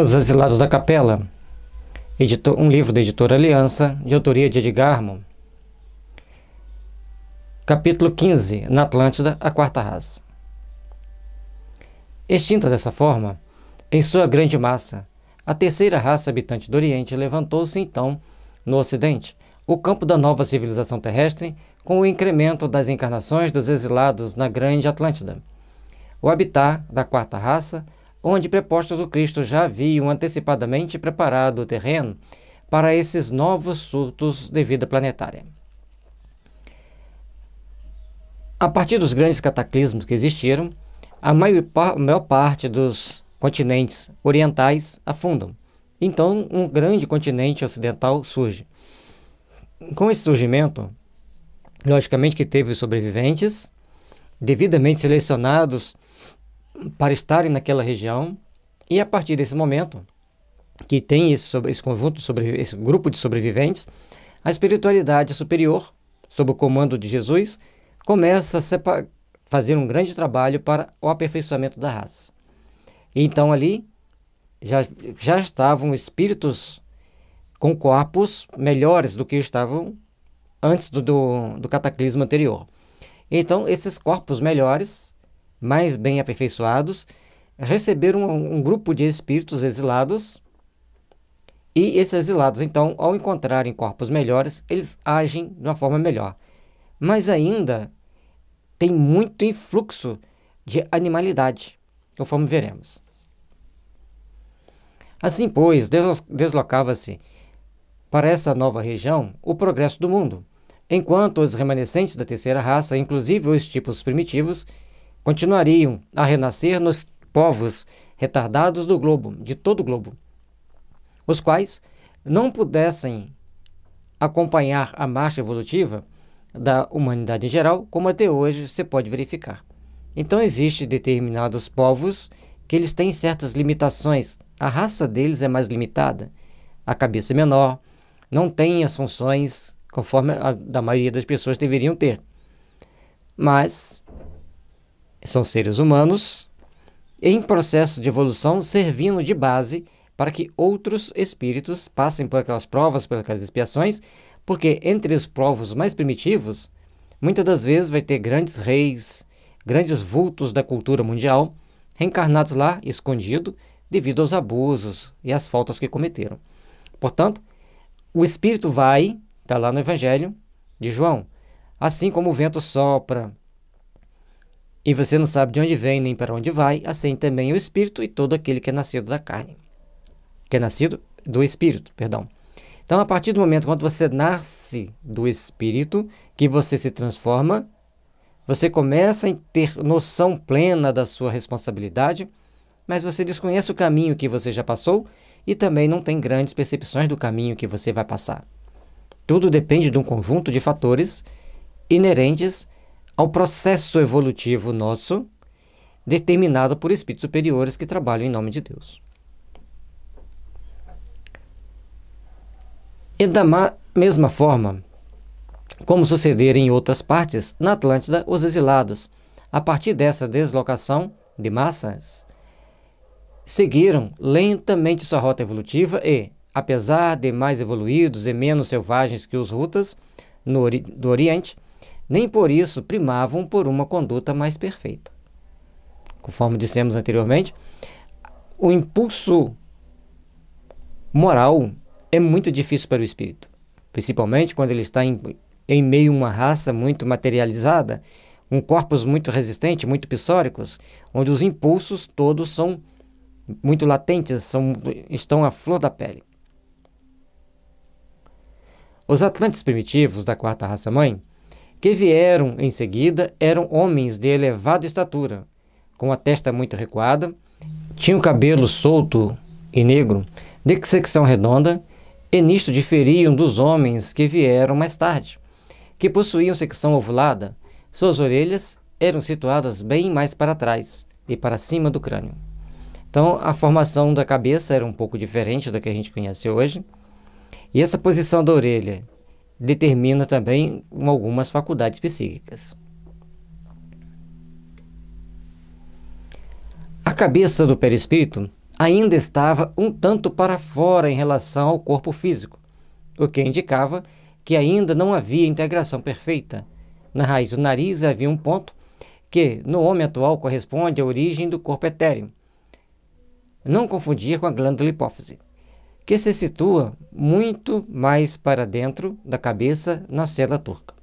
Os exilados da Capela, editor, um livro da editora Aliança, de autoria de Edgarmo. Capítulo 15 Na Atlântida, a Quarta Raça. Extinta dessa forma, em sua grande massa, a terceira raça habitante do Oriente levantou-se então, no Ocidente, o campo da nova civilização terrestre com o incremento das encarnações dos exilados na Grande Atlântida. O habitat da quarta raça onde prepostos do Cristo já haviam antecipadamente preparado o terreno para esses novos surtos de vida planetária. A partir dos grandes cataclismos que existiram, a maior, maior parte dos continentes orientais afundam. Então, um grande continente ocidental surge. Com esse surgimento, logicamente que teve os sobreviventes, devidamente selecionados para estarem naquela região e a partir desse momento que tem esse, esse conjunto, sobre, esse grupo de sobreviventes, a espiritualidade superior, sob o comando de Jesus, começa a fazer um grande trabalho para o aperfeiçoamento da raça. E então ali já, já estavam espíritos com corpos melhores do que estavam antes do, do, do cataclismo anterior. Então, esses corpos melhores mais bem aperfeiçoados, receberam um, um grupo de espíritos exilados. E esses exilados, então, ao encontrarem corpos melhores, eles agem de uma forma melhor. Mas ainda tem muito influxo de animalidade, conforme veremos. Assim, pois, deslocava-se para essa nova região o progresso do mundo, enquanto os remanescentes da terceira raça, inclusive os tipos primitivos, continuariam a renascer nos povos retardados do globo, de todo o globo, os quais não pudessem acompanhar a marcha evolutiva da humanidade em geral, como até hoje se pode verificar. Então existe determinados povos que eles têm certas limitações. A raça deles é mais limitada, a cabeça é menor, não tem as funções conforme a da maioria das pessoas deveriam ter. Mas são seres humanos em processo de evolução, servindo de base para que outros espíritos passem por aquelas provas, por aquelas expiações, porque entre os povos mais primitivos, muitas das vezes vai ter grandes reis, grandes vultos da cultura mundial, reencarnados lá, escondido, devido aos abusos e às faltas que cometeram. Portanto, o espírito vai, está lá no Evangelho de João, assim como o vento sopra, e você não sabe de onde vem nem para onde vai, assim também o espírito e todo aquele que é nascido da carne. Que é nascido do espírito, perdão. Então, a partir do momento quando você nasce do espírito, que você se transforma, você começa a ter noção plena da sua responsabilidade, mas você desconhece o caminho que você já passou e também não tem grandes percepções do caminho que você vai passar. Tudo depende de um conjunto de fatores inerentes ao processo evolutivo nosso, determinado por espíritos superiores que trabalham em nome de Deus. E da mesma forma, como suceder em outras partes, na Atlântida, os exilados, a partir dessa deslocação de massas, seguiram lentamente sua rota evolutiva e, apesar de mais evoluídos e menos selvagens que os rutas ori do Oriente, nem por isso primavam por uma conduta mais perfeita. Conforme dissemos anteriormente, o impulso moral é muito difícil para o espírito, principalmente quando ele está em, em meio a uma raça muito materializada, um corpos muito resistente, muito psóricos, onde os impulsos todos são muito latentes, são, estão à flor da pele. Os atlantes primitivos da quarta raça mãe que vieram em seguida eram homens de elevada estatura, com a testa muito recuada, tinham cabelo solto e negro, de secção redonda, e nisto diferiam dos homens que vieram mais tarde, que possuíam secção ovulada, suas orelhas eram situadas bem mais para trás e para cima do crânio. Então, a formação da cabeça era um pouco diferente da que a gente conhece hoje. E essa posição da orelha determina também algumas faculdades psíquicas. A cabeça do perispírito ainda estava um tanto para fora em relação ao corpo físico, o que indicava que ainda não havia integração perfeita. Na raiz do nariz havia um ponto que, no homem atual, corresponde à origem do corpo etéreo. Não confundir com a glândula hipófise que se situa muito mais para dentro da cabeça na cela turca.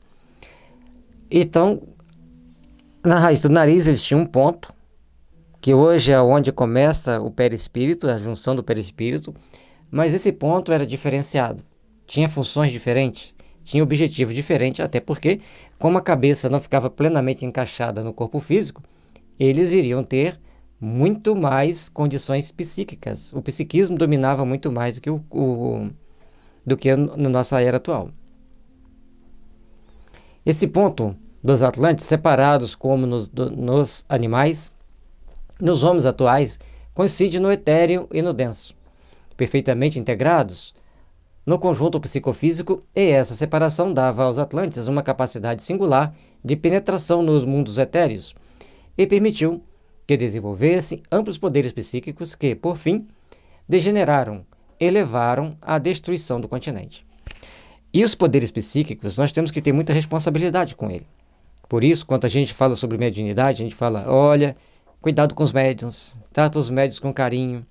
Então, na raiz do nariz eles tinham um ponto, que hoje é onde começa o perispírito, a junção do perispírito, mas esse ponto era diferenciado, tinha funções diferentes, tinha objetivo diferente, até porque, como a cabeça não ficava plenamente encaixada no corpo físico, eles iriam ter muito mais condições psíquicas. O psiquismo dominava muito mais do que, o, o do que na nossa era atual. Esse ponto dos Atlantes, separados como nos, do, nos animais, nos homens atuais, coincide no etéreo e no denso, perfeitamente integrados no conjunto psicofísico, e essa separação dava aos Atlantes uma capacidade singular de penetração nos mundos etéreos e permitiu que desenvolvessem amplos poderes psíquicos que, por fim, degeneraram, elevaram à destruição do continente. E os poderes psíquicos, nós temos que ter muita responsabilidade com ele. Por isso, quando a gente fala sobre mediunidade, a gente fala, olha, cuidado com os médiuns, trata os médiuns com carinho,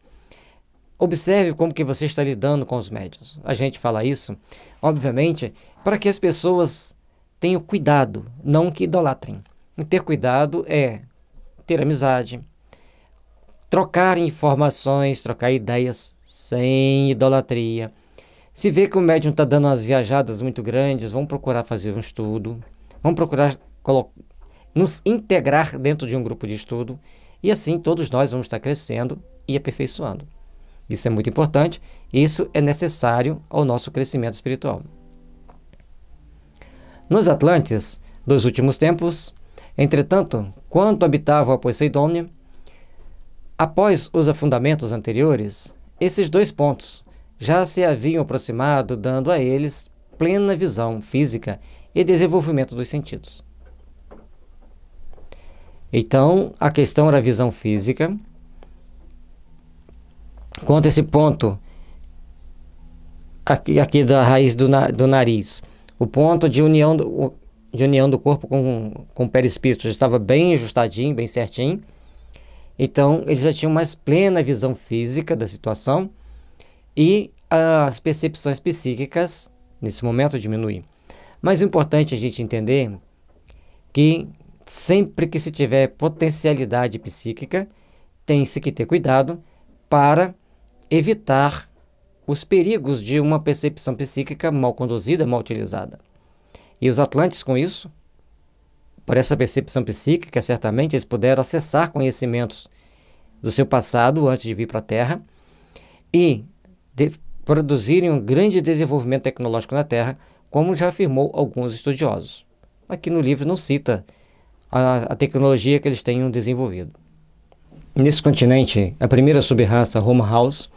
observe como que você está lidando com os médiuns. A gente fala isso, obviamente, para que as pessoas tenham cuidado, não que idolatrem. E ter cuidado é ter amizade, trocar informações, trocar ideias sem idolatria. Se vê que o médium está dando umas viajadas muito grandes, vamos procurar fazer um estudo, vamos procurar nos integrar dentro de um grupo de estudo e assim todos nós vamos estar crescendo e aperfeiçoando. Isso é muito importante, isso é necessário ao nosso crescimento espiritual. Nos Atlantes dos últimos tempos, Entretanto, quando habitava a Poseidônia, após os afundamentos anteriores, esses dois pontos já se haviam aproximado, dando a eles plena visão física e desenvolvimento dos sentidos. Então, a questão era a visão física. Quanto a esse ponto aqui, aqui da raiz do, na, do nariz, o ponto de união, do, de união do corpo com, com o perispírito já estava bem ajustadinho, bem certinho. Então, eles já tinham mais plena visão física da situação e as percepções psíquicas, nesse momento, diminuíram. Mas é importante a gente entender que sempre que se tiver potencialidade psíquica, tem-se que ter cuidado para evitar os perigos de uma percepção psíquica mal conduzida, mal utilizada. E os atlantes, com isso, por essa percepção psíquica, certamente eles puderam acessar conhecimentos do seu passado antes de vir para a Terra e de, produzirem um grande desenvolvimento tecnológico na Terra, como já afirmou alguns estudiosos. Aqui no livro não cita a, a tecnologia que eles tenham desenvolvido. Nesse continente, a primeira subraça Homo House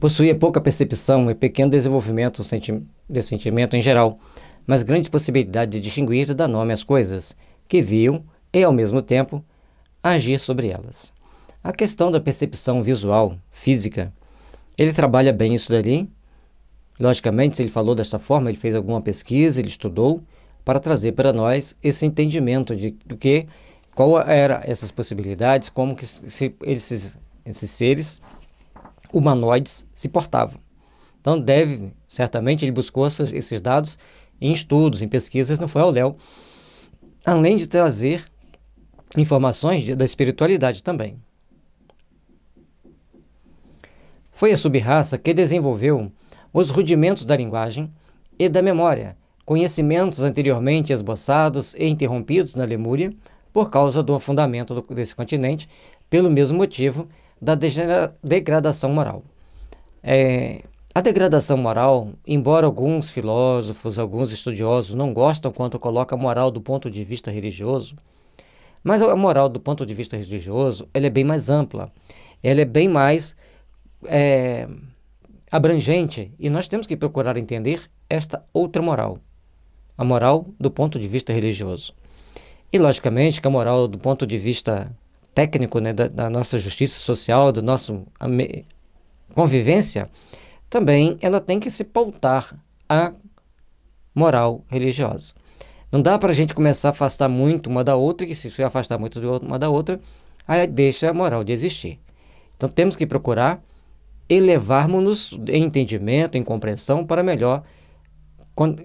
possuía pouca percepção e pequeno desenvolvimento de sentimento em geral, mas grande possibilidade de distinguir dar nome às coisas que viam e, ao mesmo tempo, agir sobre elas. A questão da percepção visual, física, ele trabalha bem isso dali. Logicamente, se ele falou desta forma, ele fez alguma pesquisa, ele estudou para trazer para nós esse entendimento de do que qual era essas possibilidades, como que se, esses, esses seres humanoides se portavam. Então, deve, certamente, ele buscou essas, esses dados em estudos, em pesquisas, não foi ao léu. Além de trazer informações da espiritualidade também. Foi a subraça que desenvolveu os rudimentos da linguagem e da memória, conhecimentos anteriormente esboçados e interrompidos na Lemúria por causa do afundamento desse continente, pelo mesmo motivo da degradação moral. É, a degradação moral, embora alguns filósofos, alguns estudiosos não gostam quando coloca a moral do ponto de vista religioso, mas a moral do ponto de vista religioso ela é bem mais ampla, ela é bem mais é, abrangente e nós temos que procurar entender esta outra moral, a moral do ponto de vista religioso. E logicamente que a moral do ponto de vista técnico né, da, da nossa justiça social, do nosso convivência também ela tem que se pautar à moral religiosa. Não dá para a gente começar a afastar muito uma da outra, que se você afastar muito de uma da outra, aí deixa a moral de existir. Então temos que procurar elevarmos-nos em entendimento, em compreensão, para melhor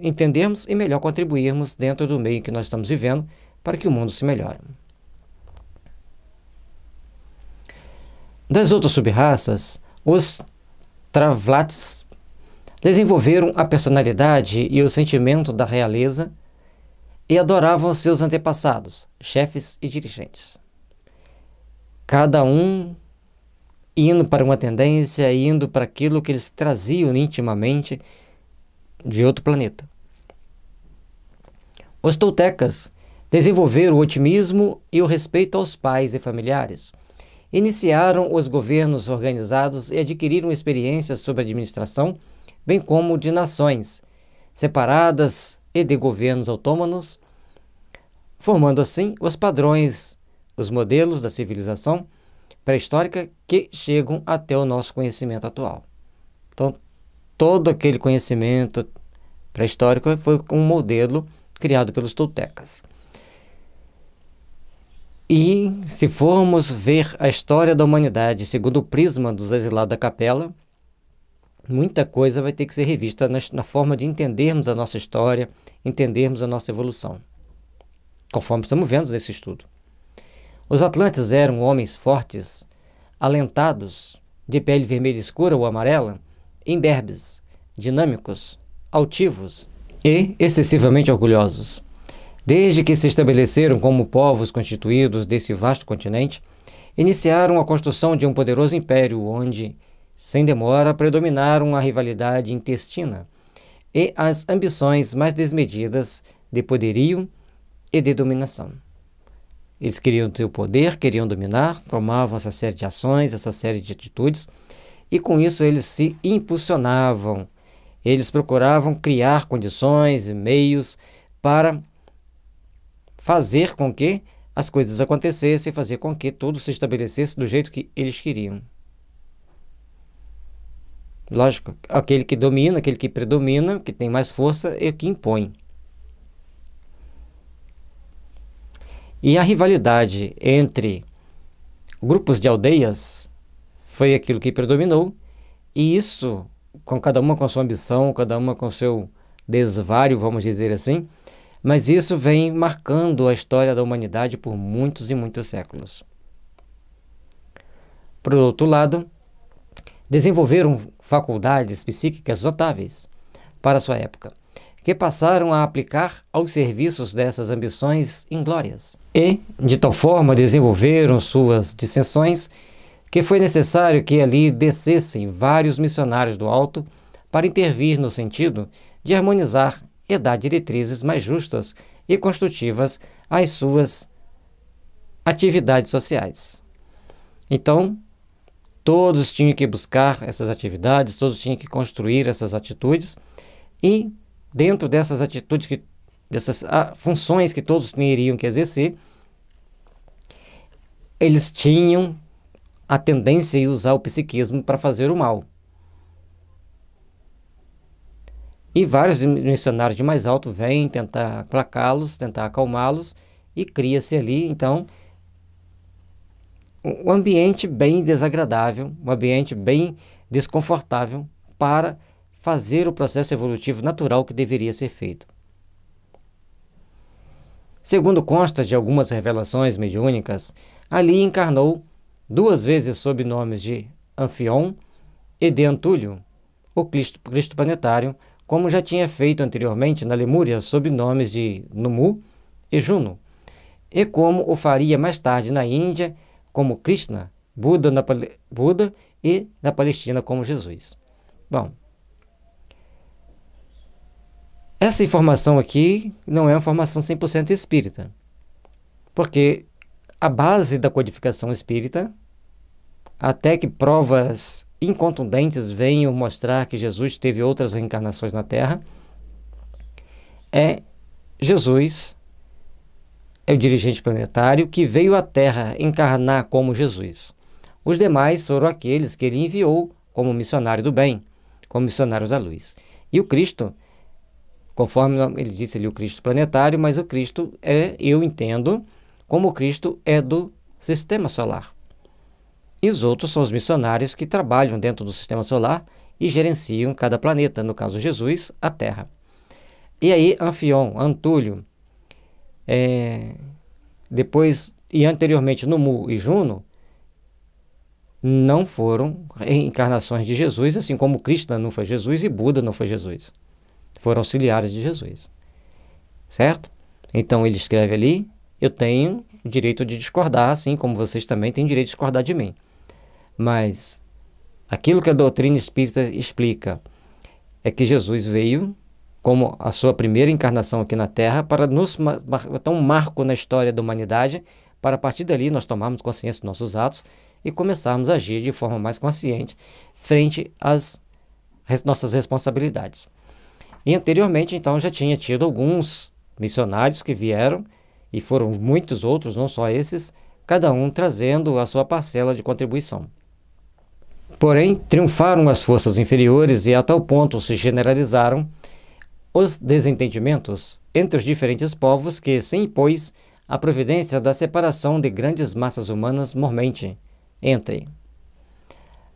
entendermos e melhor contribuirmos dentro do meio que nós estamos vivendo para que o mundo se melhore. Das outras subraças, os Travlates desenvolveram a personalidade e o sentimento da realeza e adoravam seus antepassados, chefes e dirigentes. Cada um indo para uma tendência, indo para aquilo que eles traziam intimamente de outro planeta. Os toltecas desenvolveram o otimismo e o respeito aos pais e familiares iniciaram os governos organizados e adquiriram experiências sobre administração, bem como de nações separadas e de governos autônomos, formando assim os padrões, os modelos da civilização pré-histórica que chegam até o nosso conhecimento atual. Então, todo aquele conhecimento pré-histórico foi um modelo criado pelos toltecas. E se formos ver a história da humanidade segundo o prisma dos exilados da capela, muita coisa vai ter que ser revista na, na forma de entendermos a nossa história, entendermos a nossa evolução, conforme estamos vendo nesse estudo. Os Atlantes eram homens fortes, alentados, de pele vermelha escura ou amarela, imberbes, dinâmicos, altivos e excessivamente orgulhosos desde que se estabeleceram como povos constituídos desse vasto continente, iniciaram a construção de um poderoso império onde, sem demora, predominaram a rivalidade intestina e as ambições mais desmedidas de poderio e de dominação. Eles queriam ter o poder, queriam dominar, tomavam essa série de ações, essa série de atitudes, e com isso eles se impulsionavam. Eles procuravam criar condições e meios para fazer com que as coisas acontecessem, fazer com que tudo se estabelecesse do jeito que eles queriam. Lógico, aquele que domina, aquele que predomina, que tem mais força é o que impõe. E a rivalidade entre grupos de aldeias foi aquilo que predominou, e isso, com cada uma com sua ambição, cada uma com seu desvario, vamos dizer assim, mas isso vem marcando a história da humanidade por muitos e muitos séculos. Por outro lado, desenvolveram faculdades psíquicas notáveis para sua época, que passaram a aplicar aos serviços dessas ambições inglórias. E, de tal forma, desenvolveram suas dissensões que foi necessário que ali descessem vários missionários do alto para intervir no sentido de harmonizar e dar diretrizes mais justas e construtivas às suas atividades sociais. Então, todos tinham que buscar essas atividades, todos tinham que construir essas atitudes e dentro dessas atitudes que dessas ah, funções que todos teriam que exercer, eles tinham a tendência a usar o psiquismo para fazer o mal. E vários missionários de mais alto vêm tentar placá-los, tentar acalmá-los, e cria-se ali, então, um ambiente bem desagradável, um ambiente bem desconfortável para fazer o processo evolutivo natural que deveria ser feito. Segundo consta de algumas revelações mediúnicas, ali encarnou duas vezes sob nomes de Anfion e de Antúlio, o Cristo, Cristo planetário, como já tinha feito anteriormente na Lemúria sob nomes de Numu e Juno, e como o faria mais tarde na Índia como Krishna, Buda, na Buda e na Palestina como Jesus. Bom, essa informação aqui não é uma informação 100% espírita, porque a base da codificação espírita, até que provas incontundentes venham mostrar que Jesus teve outras reencarnações na Terra, é Jesus é o dirigente planetário que veio à Terra encarnar como Jesus. Os demais foram aqueles que ele enviou como missionário do bem, como missionário da luz. E o Cristo, conforme ele disse ali, o Cristo planetário, mas o Cristo é, eu entendo, como o Cristo é do sistema solar. E os outros são os missionários que trabalham dentro do sistema solar e gerenciam cada planeta, no caso Jesus, a Terra. E aí, Anfion, Antúlio, é, depois e anteriormente Numu e Juno, não foram encarnações de Jesus, assim como Krishna não foi Jesus e Buda não foi Jesus. Foram auxiliares de Jesus. Certo? Então ele escreve ali: eu tenho direito de discordar, assim como vocês também têm direito de discordar de mim. Mas aquilo que a doutrina espírita explica é que Jesus veio como a sua primeira encarnação aqui na Terra para nos dar um marco na história da humanidade, para a partir dali nós tomarmos consciência dos nossos atos e começarmos a agir de forma mais consciente frente às nossas responsabilidades. E anteriormente, então, já tinha tido alguns missionários que vieram, e foram muitos outros, não só esses, cada um trazendo a sua parcela de contribuição. Porém, triunfaram as forças inferiores e a tal ponto se generalizaram os desentendimentos entre os diferentes povos que se impôs a providência da separação de grandes massas humanas mormente entre.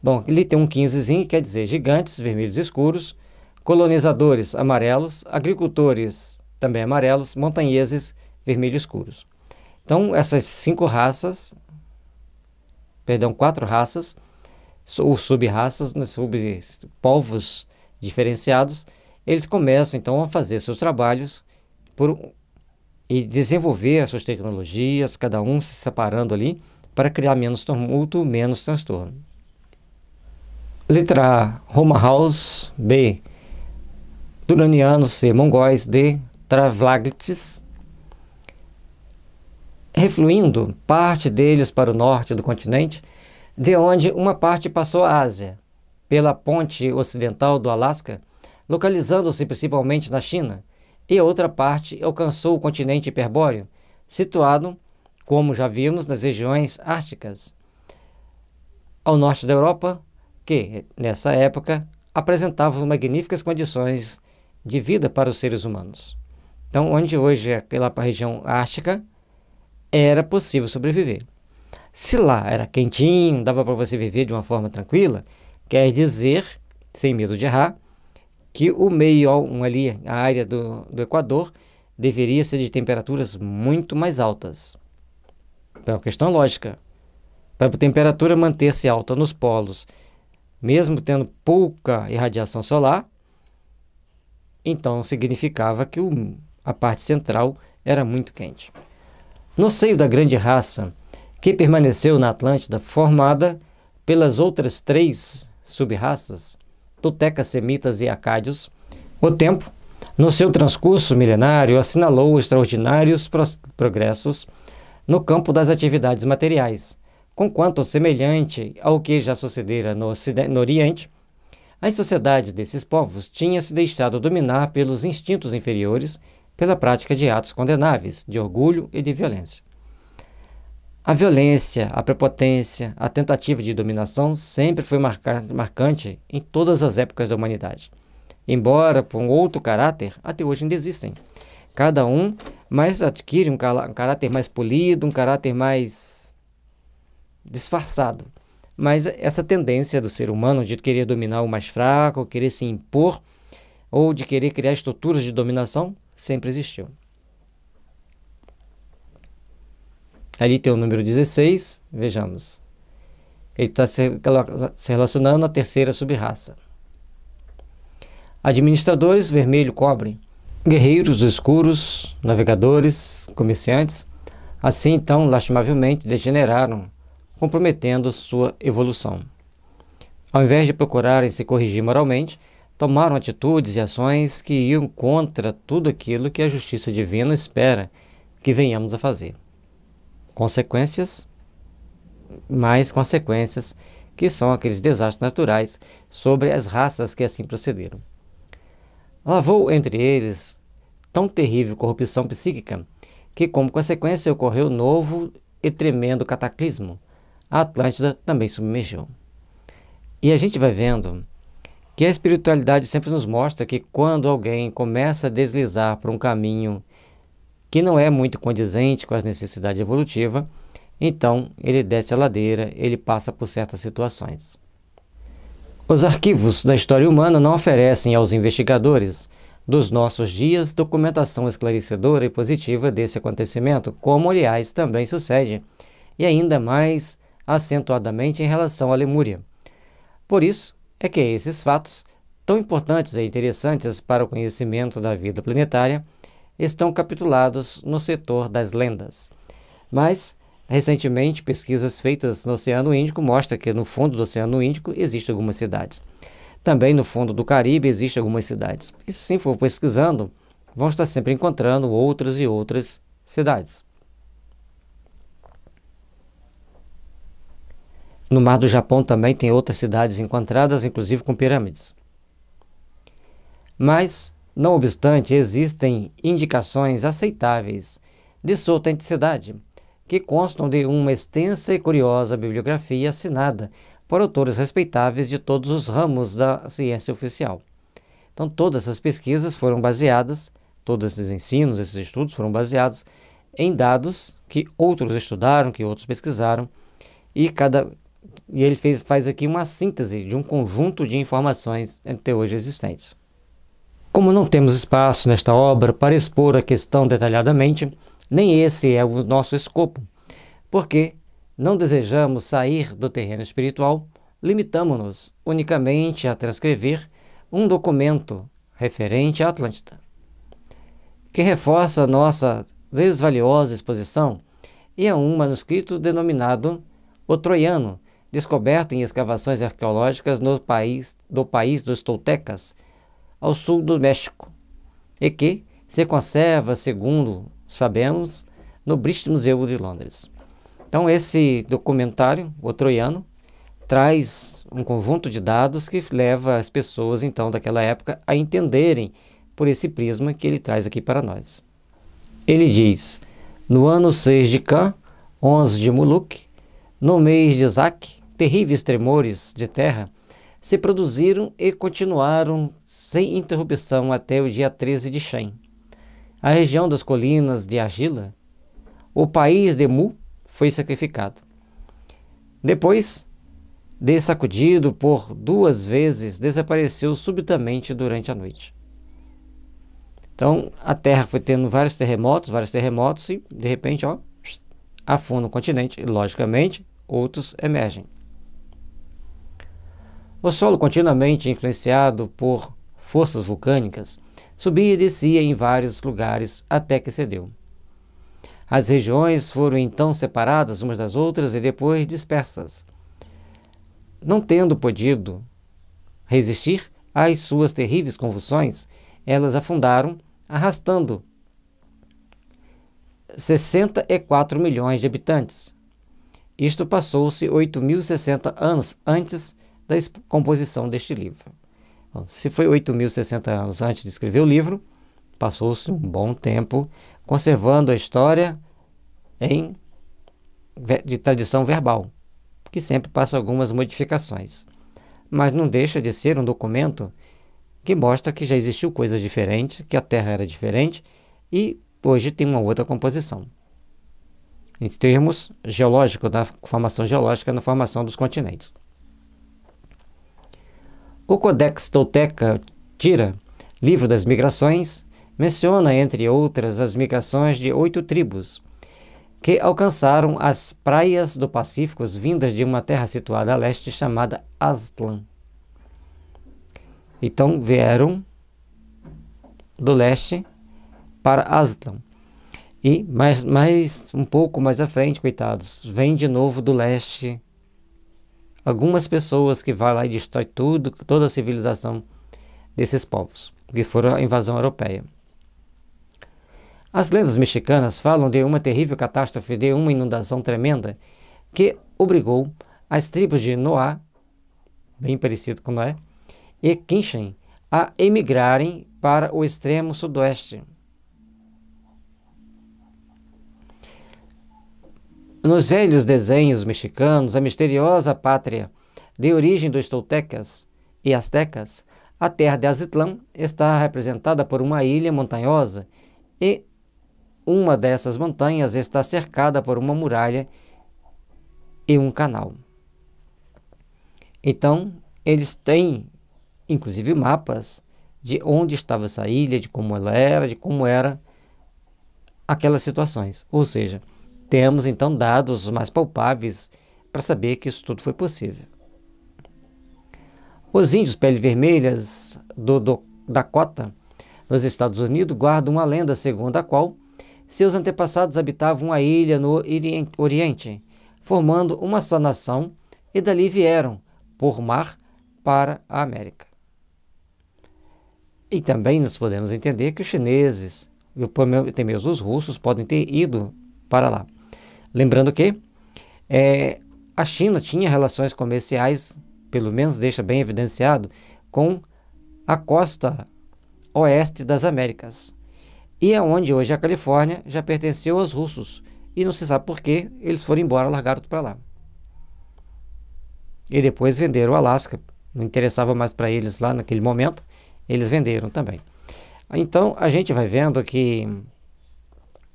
Bom, ele tem um 15zinho, quer dizer gigantes vermelhos escuros, colonizadores amarelos, agricultores também amarelos, montanheses vermelhos escuros. Então, essas cinco raças, perdão, quatro raças, ou sub-raças, né, sub-povos diferenciados, eles começam então a fazer seus trabalhos por, e desenvolver as suas tecnologias, cada um se separando ali, para criar menos tumulto, menos transtorno. Letra A, Roma House, B, Duranianos, C, Mongóis, D, Travaglites, refluindo parte deles para o norte do continente, de onde uma parte passou a Ásia, pela ponte ocidental do Alasca, localizando-se principalmente na China, e outra parte alcançou o continente hiperbóreo, situado, como já vimos, nas regiões árticas, ao norte da Europa, que, nessa época, apresentavam magníficas condições de vida para os seres humanos. Então, onde hoje é aquela região ártica, era possível sobreviver. Se lá era quentinho, dava para você viver de uma forma tranquila, quer dizer, sem medo de errar, que o meio um ali, a área do, do Equador, deveria ser de temperaturas muito mais altas. Então, é uma questão lógica. Para a temperatura manter-se alta nos polos, mesmo tendo pouca irradiação solar, então significava que o, a parte central era muito quente. No seio da grande raça que permaneceu na Atlântida, formada pelas outras três subraças, tutecas, semitas e acádios, o tempo, no seu transcurso milenário, assinalou extraordinários progressos no campo das atividades materiais, conquanto semelhante ao que já sucedera no, no Oriente, as sociedades desses povos tinham se deixado dominar pelos instintos inferiores, pela prática de atos condenáveis, de orgulho e de violência. A violência, a prepotência, a tentativa de dominação sempre foi marcante em todas as épocas da humanidade. Embora com outro caráter, até hoje ainda existem. Cada um mais adquire um, um caráter mais polido, um caráter mais disfarçado. Mas essa tendência do ser humano de querer dominar o mais fraco, querer se impor ou de querer criar estruturas de dominação sempre existiu. Ali tem o número 16, vejamos. Ele está se relacionando à terceira subraça. Administradores, vermelho, cobre. Guerreiros, escuros, navegadores, comerciantes. Assim, então, lastimavelmente, degeneraram, comprometendo sua evolução. Ao invés de procurarem se corrigir moralmente, tomaram atitudes e ações que iam contra tudo aquilo que a justiça divina espera que venhamos a fazer consequências, mais consequências, que são aqueles desastres naturais sobre as raças que assim procederam. Lavou entre eles tão terrível corrupção psíquica que, como consequência, ocorreu novo e tremendo cataclismo. A Atlântida também submergiu. E a gente vai vendo que a espiritualidade sempre nos mostra que quando alguém começa a deslizar por um caminho que não é muito condizente com as necessidades evolutivas, então ele desce a ladeira, ele passa por certas situações. Os arquivos da história humana não oferecem aos investigadores dos nossos dias documentação esclarecedora e positiva desse acontecimento, como aliás também sucede, e ainda mais acentuadamente em relação à Lemúria. Por isso é que esses fatos, tão importantes e interessantes para o conhecimento da vida planetária, estão capitulados no setor das lendas. Mas, recentemente, pesquisas feitas no Oceano Índico mostram que no fundo do Oceano Índico existem algumas cidades. Também no fundo do Caribe existem algumas cidades. E se for pesquisando, vão estar sempre encontrando outras e outras cidades. No Mar do Japão também tem outras cidades encontradas, inclusive com pirâmides. Mas não obstante, existem indicações aceitáveis de sua autenticidade, que constam de uma extensa e curiosa bibliografia assinada por autores respeitáveis de todos os ramos da ciência oficial. Então, todas essas pesquisas foram baseadas, todos esses ensinos, esses estudos foram baseados em dados que outros estudaram, que outros pesquisaram, e cada e ele fez, faz aqui uma síntese de um conjunto de informações até hoje existentes. Como não temos espaço nesta obra para expor a questão detalhadamente, nem esse é o nosso escopo, porque não desejamos sair do terreno espiritual, limitamos-nos unicamente a transcrever um documento referente à Atlântida, que reforça nossa desvaliosa exposição e a é um manuscrito denominado O Troiano, descoberto em escavações arqueológicas no país, do país dos Toltecas, ao sul do México e que se conserva, segundo sabemos, no British Museum de Londres. Então, esse documentário, o troiano, traz um conjunto de dados que leva as pessoas, então, daquela época a entenderem por esse prisma que ele traz aqui para nós. Ele diz, no ano 6 de Cã, 11 de Muluk, no mês de Isaac, terríveis tremores de terra se produziram e continuaram sem interrupção até o dia 13 de Shem. A região das colinas de Agila, o país de Mu, foi sacrificado. Depois de sacudido por duas vezes, desapareceu subitamente durante a noite. Então a Terra foi tendo vários terremotos, vários terremotos e de repente, ó, afunda o continente e logicamente outros emergem. O solo continuamente influenciado por forças vulcânicas subia e descia em vários lugares até que cedeu. As regiões foram então separadas umas das outras e depois dispersas, não tendo podido resistir às suas terríveis convulsões, elas afundaram, arrastando 64 milhões de habitantes. Isto passou-se 8.060 anos antes da composição deste livro. Bom, se foi 8.060 anos antes de escrever o livro, passou-se um bom tempo conservando a história em de tradição verbal, que sempre passa algumas modificações, mas não deixa de ser um documento que mostra que já existiu coisas diferentes, que a Terra era diferente e hoje tem uma outra composição. Em termos geológicos, da formação geológica na formação dos continentes. O Codex Tolteca Tira, livro das migrações, menciona, entre outras, as migrações de oito tribos que alcançaram as praias do Pacífico vindas de uma terra situada a leste chamada Aztlan. Então vieram do leste para Aztlan. E mais, mais um pouco mais à frente, coitados, vem de novo do leste algumas pessoas que vai lá e destrói tudo, toda a civilização desses povos, que foram a invasão europeia. As lendas mexicanas falam de uma terrível catástrofe, de uma inundação tremenda que obrigou as tribos de Noá, bem parecido com Noé, e Kinshen a emigrarem para o extremo sudoeste. Nos velhos desenhos mexicanos, a misteriosa pátria de origem dos toltecas e astecas, a terra de Azitlán está representada por uma ilha montanhosa e uma dessas montanhas está cercada por uma muralha e um canal. Então, eles têm, inclusive, mapas de onde estava essa ilha, de como ela era, de como era aquelas situações. Ou seja, temos então dados mais palpáveis para saber que isso tudo foi possível. Os índios pele vermelhas do, do Dakota, nos Estados Unidos, guardam uma lenda segundo a qual seus antepassados habitavam a ilha no Oriente, formando uma só nação, e dali vieram, por mar, para a América. E também nós podemos entender que os chineses e mesmo os russos podem ter ido para lá. Lembrando que é, a China tinha relações comerciais, pelo menos deixa bem evidenciado, com a costa oeste das Américas. E é onde hoje a Califórnia já pertenceu aos russos. E não se sabe por que eles foram embora, largaram para lá. E depois venderam o Alasca. Não interessava mais para eles lá naquele momento. Eles venderam também. Então a gente vai vendo que,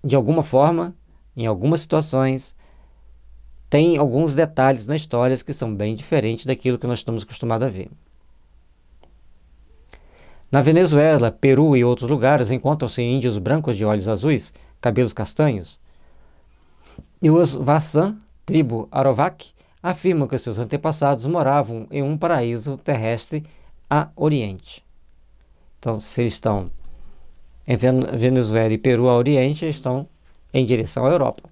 de alguma forma, em algumas situações, tem alguns detalhes nas histórias que são bem diferentes daquilo que nós estamos acostumados a ver. Na Venezuela, Peru e outros lugares encontram-se índios brancos de olhos azuis, cabelos castanhos. E os Vassan, tribo Arovac, afirmam que seus antepassados moravam em um paraíso terrestre a Oriente. Então, se eles estão em Venezuela e Peru a Oriente, estão em direção à Europa.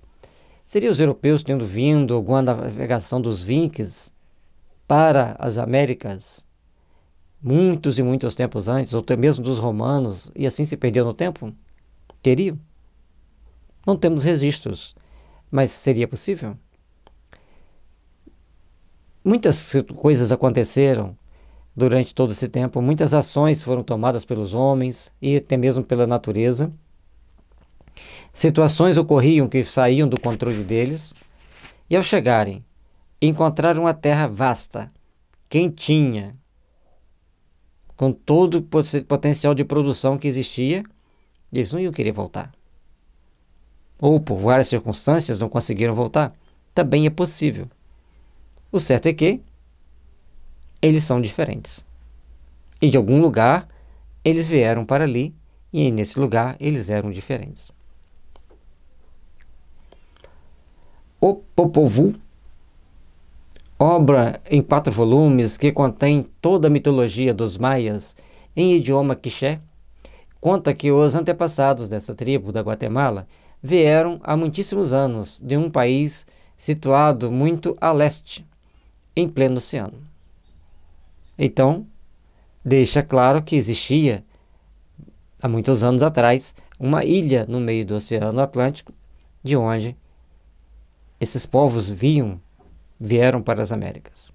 Seria os europeus tendo vindo com a navegação dos vinques para as Américas muitos e muitos tempos antes, ou até mesmo dos romanos, e assim se perdeu no tempo? Teriam? Não temos registros, mas seria possível? Muitas coisas aconteceram durante todo esse tempo, muitas ações foram tomadas pelos homens e até mesmo pela natureza Situações ocorriam que saíam do controle deles, e ao chegarem, encontraram uma terra vasta, quentinha, com todo o potencial de produção que existia, eles não iam querer voltar. Ou por várias circunstâncias não conseguiram voltar, também é possível. O certo é que eles são diferentes. E de algum lugar eles vieram para ali, e nesse lugar eles eram diferentes. O Popovu, obra em quatro volumes que contém toda a mitologia dos maias em idioma quiché, conta que os antepassados dessa tribo da Guatemala vieram há muitíssimos anos de um país situado muito a leste, em pleno oceano. Então, deixa claro que existia, há muitos anos atrás, uma ilha no meio do Oceano Atlântico, de onde esses povos vinham, vieram para as Américas.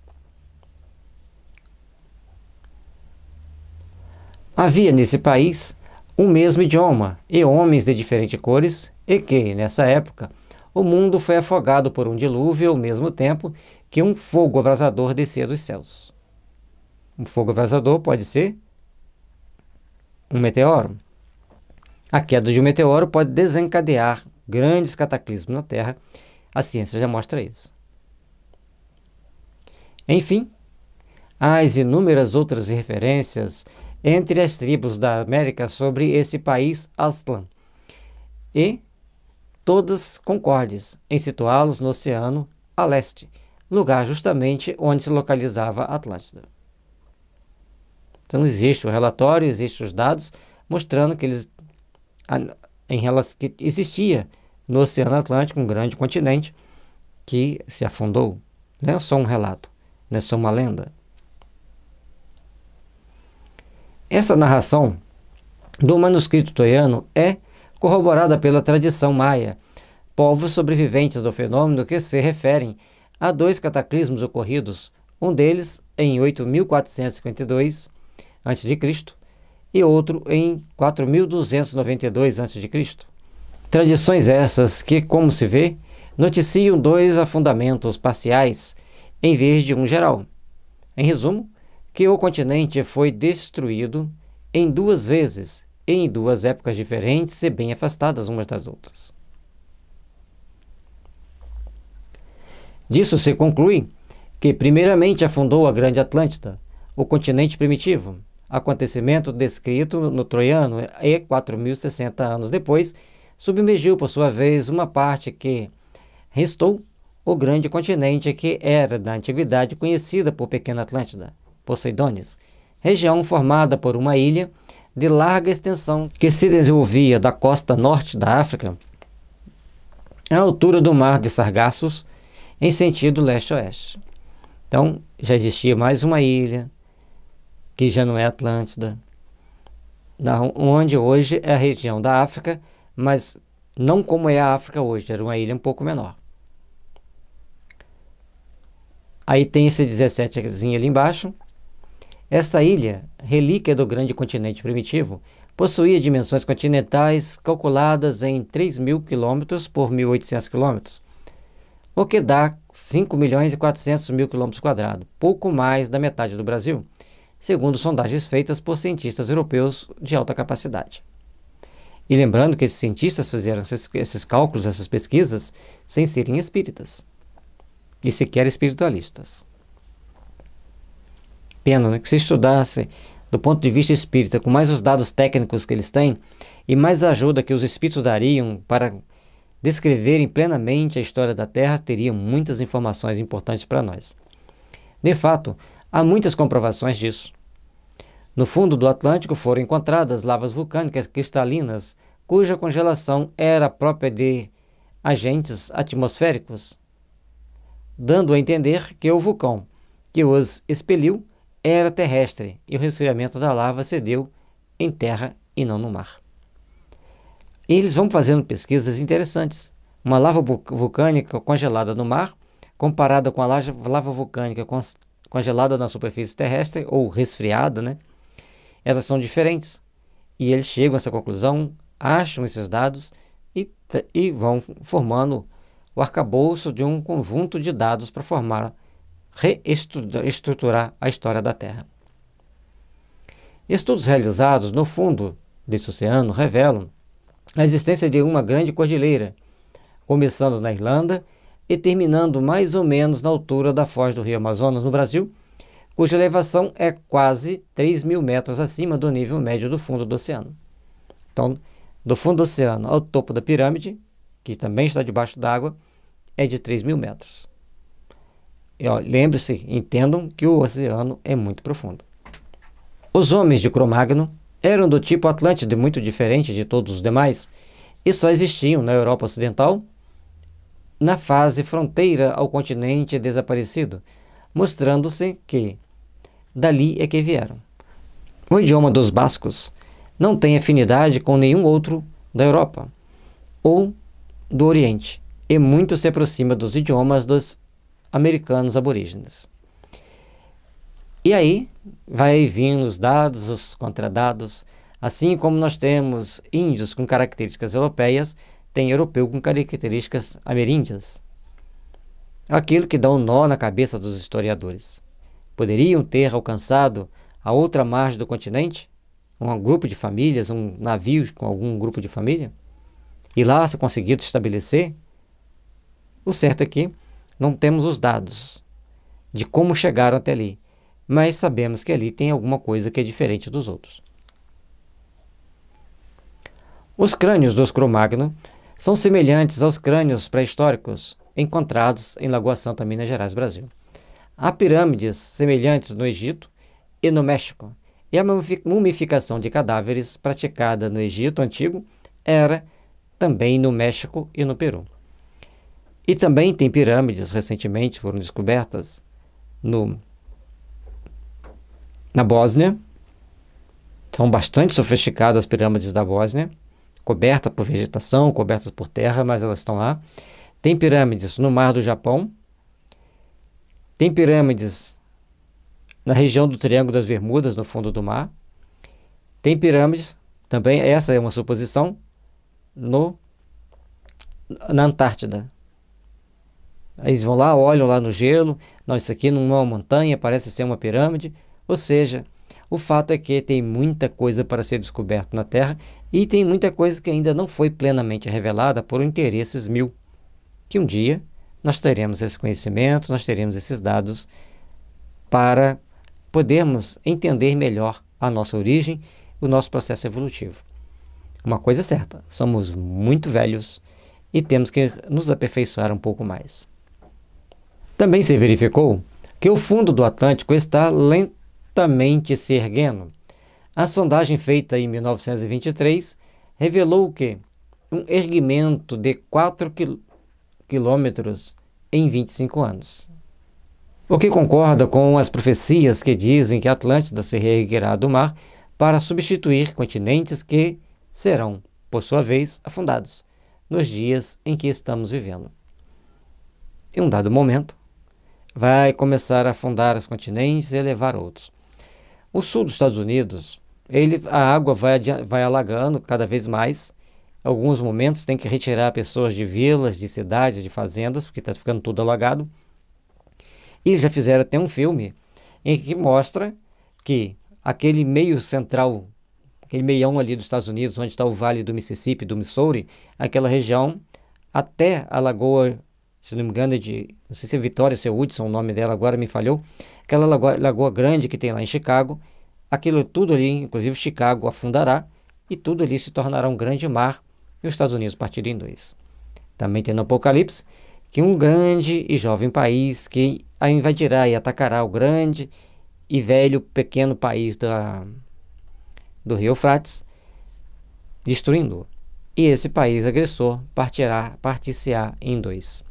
Havia nesse país um mesmo idioma e homens de diferentes cores, e que, nessa época, o mundo foi afogado por um dilúvio ao mesmo tempo que um fogo abrasador descia dos céus. Um fogo abrasador pode ser um meteoro. A queda de um meteoro pode desencadear grandes cataclismos na Terra a ciência já mostra isso. Enfim, há as inúmeras outras referências entre as tribos da América sobre esse país Aztlan, e todas concordes em situá-los no oceano a leste, lugar justamente onde se localizava a Atlântida. Então existe o relatório, existem os dados mostrando que eles em relação que existia no Oceano Atlântico, um grande continente que se afundou. Não é só um relato, não é só uma lenda. Essa narração do manuscrito toiano é corroborada pela tradição maia, povos sobreviventes do fenômeno que se referem a dois cataclismos ocorridos, um deles em 8452 a.C. e outro em 4292 a.C. Tradições essas que, como se vê, noticiam dois afundamentos parciais em vez de um geral. Em resumo, que o continente foi destruído em duas vezes, em duas épocas diferentes e bem afastadas umas das outras. Disso se conclui que, primeiramente, afundou a Grande Atlântida, o continente primitivo, acontecimento descrito no Troiano e 4.060 anos depois submergiu, por sua vez, uma parte que restou o grande continente que era da antiguidade conhecida por Pequena Atlântida, Poseidonis, região formada por uma ilha de larga extensão que se desenvolvia da costa norte da África à altura do mar de Sargassos, em sentido leste-oeste. Então, já existia mais uma ilha, que já não é Atlântida, onde hoje é a região da África, mas não como é a África hoje, era uma ilha um pouco menor. Aí tem esse 17 ali embaixo. Esta ilha, relíquia do grande continente primitivo, possuía dimensões continentais calculadas em 3.000 km por 1.800 km, o que dá 5 milhões e 400 mil km quadrados, pouco mais da metade do Brasil, segundo sondagens feitas por cientistas europeus de alta capacidade. E lembrando que esses cientistas fizeram esses, esses cálculos, essas pesquisas, sem serem espíritas e sequer espiritualistas. Pena né? que se estudasse do ponto de vista espírita, com mais os dados técnicos que eles têm e mais a ajuda que os espíritos dariam para descreverem plenamente a história da Terra, teriam muitas informações importantes para nós. De fato, há muitas comprovações disso. No fundo do Atlântico foram encontradas lavas vulcânicas cristalinas, cuja congelação era própria de agentes atmosféricos, dando a entender que o vulcão que os expeliu era terrestre e o resfriamento da lava se deu em terra e não no mar. E eles vão fazendo pesquisas interessantes. Uma lava vulcânica congelada no mar, comparada com a lava vulcânica congelada na superfície terrestre ou resfriada, né? elas são diferentes. E eles chegam a essa conclusão, acham esses dados e, e vão formando o arcabouço de um conjunto de dados para formar, reestruturar a história da Terra. Estudos realizados no fundo desse oceano revelam a existência de uma grande cordilheira, começando na Irlanda e terminando mais ou menos na altura da foz do Rio Amazonas, no Brasil, cuja elevação é quase 3 mil metros acima do nível médio do fundo do oceano. Então, do fundo do oceano ao topo da pirâmide, que também está debaixo d'água, é de 3 mil metros. Lembre-se, entendam que o oceano é muito profundo. Os homens de Cromagno eram do tipo Atlântida muito diferente de todos os demais e só existiam na Europa Ocidental na fase fronteira ao continente desaparecido, mostrando-se que dali é que vieram. O idioma dos bascos não tem afinidade com nenhum outro da Europa ou do Oriente e muito se aproxima dos idiomas dos americanos aborígenes. E aí vai vindo os dados, os contradados, assim como nós temos índios com características europeias, tem europeu com características ameríndias. Aquilo que dá um nó na cabeça dos historiadores poderiam ter alcançado a outra margem do continente, um grupo de famílias, um navio com algum grupo de família, e lá se conseguido estabelecer? O certo é que não temos os dados de como chegaram até ali, mas sabemos que ali tem alguma coisa que é diferente dos outros. Os crânios dos Cro-Magno são semelhantes aos crânios pré-históricos encontrados em Lagoa Santa, Minas Gerais, Brasil. Há pirâmides semelhantes no Egito e no México, e a mumificação de cadáveres praticada no Egito antigo era também no México e no Peru. E também tem pirâmides recentemente foram descobertas no na Bósnia. São bastante sofisticadas as pirâmides da Bósnia, cobertas por vegetação, cobertas por terra, mas elas estão lá. Tem pirâmides no Mar do Japão, tem pirâmides na região do Triângulo das Bermudas, no fundo do mar. Tem pirâmides, também essa é uma suposição, no, na Antártida. eles vão lá, olham lá no gelo, não, isso aqui não é uma montanha, parece ser uma pirâmide. Ou seja, o fato é que tem muita coisa para ser descoberto na Terra e tem muita coisa que ainda não foi plenamente revelada por interesses mil, que um dia nós teremos esse conhecimento, nós teremos esses dados para podermos entender melhor a nossa origem, o nosso processo evolutivo. Uma coisa é certa, somos muito velhos e temos que nos aperfeiçoar um pouco mais. Também se verificou que o fundo do Atlântico está lentamente se erguendo. A sondagem feita em 1923 revelou que um erguimento de 4 km quilômetros em 25 anos. O que concorda com as profecias que dizem que a Atlântida se reerguerá do mar para substituir continentes que serão, por sua vez, afundados nos dias em que estamos vivendo. Em um dado momento, vai começar a afundar os continentes e elevar outros. O sul dos Estados Unidos, ele, a água vai, vai alagando cada vez mais alguns momentos tem que retirar pessoas de vilas, de cidades, de fazendas, porque está ficando tudo alagado. E já fizeram até um filme em que mostra que aquele meio central, aquele meião ali dos Estados Unidos, onde está o vale do Mississippi, do Missouri, aquela região até a lagoa, se não me engano, é de, não sei se é Vitória, se é Hudson, o nome dela agora me falhou, aquela lagoa, lagoa grande que tem lá em Chicago, aquilo tudo ali, inclusive Chicago afundará e tudo ali se tornará um grande mar e os Estados Unidos partiram em dois. Também tem no Apocalipse que um grande e jovem país que a invadirá e atacará o grande e velho pequeno país da, do rio Frates, destruindo-o. E esse país agressor partirá, partir-se-á em dois.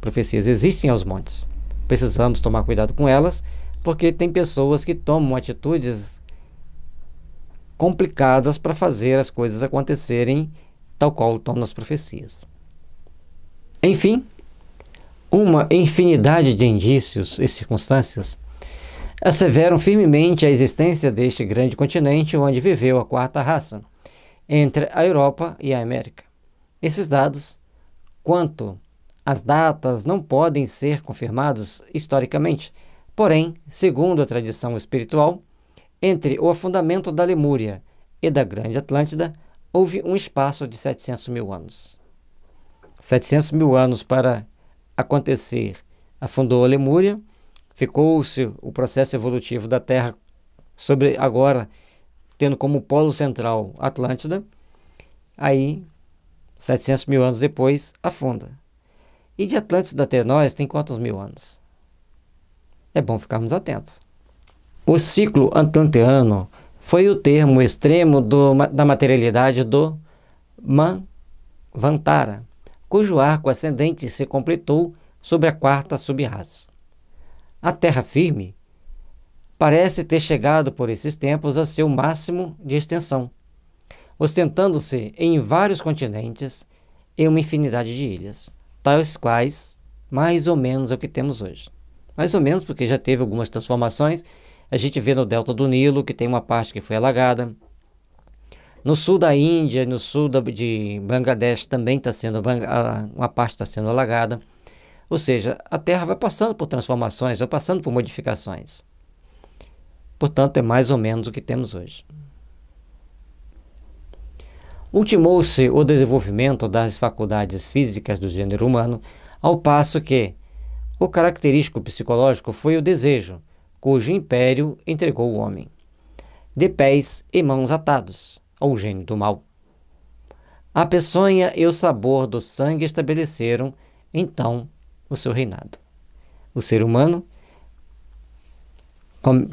Profecias existem aos montes. Precisamos tomar cuidado com elas, porque tem pessoas que tomam atitudes complicadas para fazer as coisas acontecerem tal qual estão nas profecias. Enfim, uma infinidade de indícios e circunstâncias asseveram firmemente a existência deste grande continente onde viveu a quarta raça, entre a Europa e a América. Esses dados, quanto às datas, não podem ser confirmados historicamente, porém, segundo a tradição espiritual, entre o afundamento da Lemúria e da Grande Atlântida, houve um espaço de 700 mil anos. 700 mil anos para acontecer. Afundou a Lemúria, ficou-se o processo evolutivo da Terra sobre agora tendo como polo central Atlântida. Aí, 700 mil anos depois, afunda. E de Atlântida até nós tem quantos mil anos? É bom ficarmos atentos. O ciclo atlanteano foi o termo extremo do, da materialidade do Manvantara, cujo arco ascendente se completou sobre a quarta subraça. A terra firme parece ter chegado por esses tempos a seu máximo de extensão, ostentando-se em vários continentes e uma infinidade de ilhas, tais quais mais ou menos é o que temos hoje. Mais ou menos porque já teve algumas transformações a gente vê no delta do Nilo, que tem uma parte que foi alagada. No sul da Índia, no sul da, de Bangladesh também está sendo uma parte está sendo alagada. Ou seja, a Terra vai passando por transformações, vai passando por modificações. Portanto, é mais ou menos o que temos hoje. Ultimou-se o desenvolvimento das faculdades físicas do gênero humano, ao passo que o característico psicológico foi o desejo, cujo império entregou o homem, de pés e mãos atados ao gênio do mal. A peçonha e o sabor do sangue estabeleceram, então, o seu reinado. O ser humano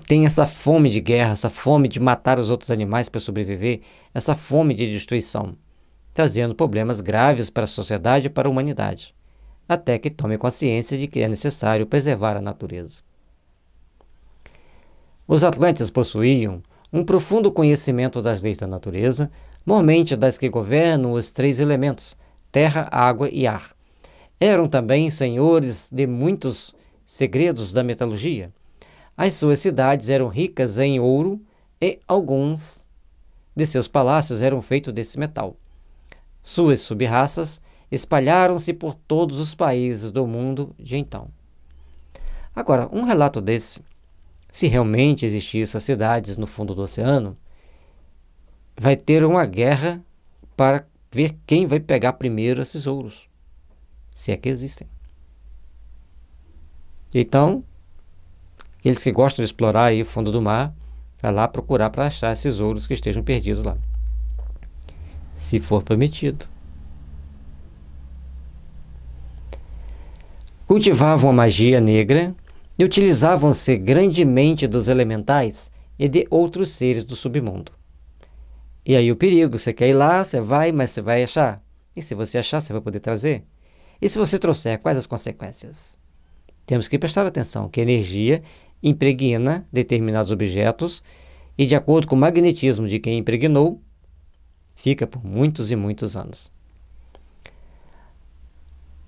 tem essa fome de guerra, essa fome de matar os outros animais para sobreviver, essa fome de destruição, trazendo problemas graves para a sociedade e para a humanidade, até que tome consciência de que é necessário preservar a natureza. Os atlantes possuíam um profundo conhecimento das leis da natureza, mormente das que governam os três elementos, terra, água e ar. Eram também senhores de muitos segredos da metalurgia. As suas cidades eram ricas em ouro e alguns de seus palácios eram feitos desse metal. Suas sub-raças espalharam-se por todos os países do mundo de então. Agora, um relato desse se realmente essas cidades no fundo do oceano, vai ter uma guerra para ver quem vai pegar primeiro esses ouros, se é que existem. Então, aqueles que gostam de explorar aí o fundo do mar, vai lá procurar para achar esses ouros que estejam perdidos lá. Se for permitido. Cultivavam a magia negra e utilizavam-se grandemente dos elementais e de outros seres do submundo. E aí o perigo, você quer ir lá, você vai, mas você vai achar. E se você achar, você vai poder trazer? E se você trouxer, quais as consequências? Temos que prestar atenção que a energia impregna determinados objetos e, de acordo com o magnetismo de quem impregnou, fica por muitos e muitos anos.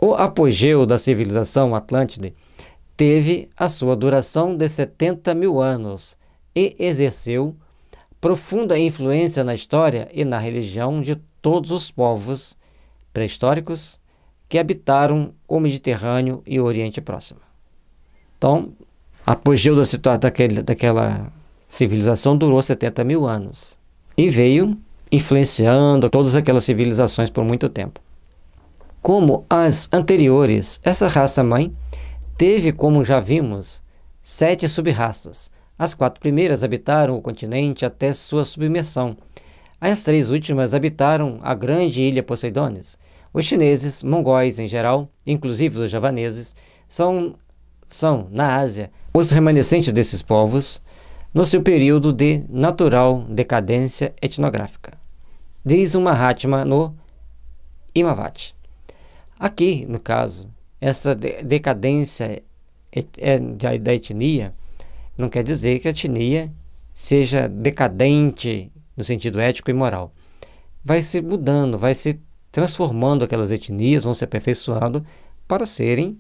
O apogeu da civilização atlântida teve a sua duração de 70 mil anos e exerceu profunda influência na história e na religião de todos os povos pré-históricos que habitaram o Mediterrâneo e o Oriente Próximo. Então, apogeu da situação daquele, daquela civilização durou 70 mil anos e veio influenciando todas aquelas civilizações por muito tempo. Como as anteriores, essa raça mãe teve, como já vimos, sete sub-raças. As quatro primeiras habitaram o continente até sua submersão. As três últimas habitaram a grande ilha Poseidonis. Os chineses, mongóis em geral, inclusive os javaneses, são, são na Ásia, os remanescentes desses povos no seu período de natural decadência etnográfica. Diz uma Mahatma no Imavati. Aqui, no caso, essa decadência é, da etnia não quer dizer que a etnia seja decadente no sentido ético e moral. Vai se mudando, vai se transformando aquelas etnias, vão se aperfeiçoando para serem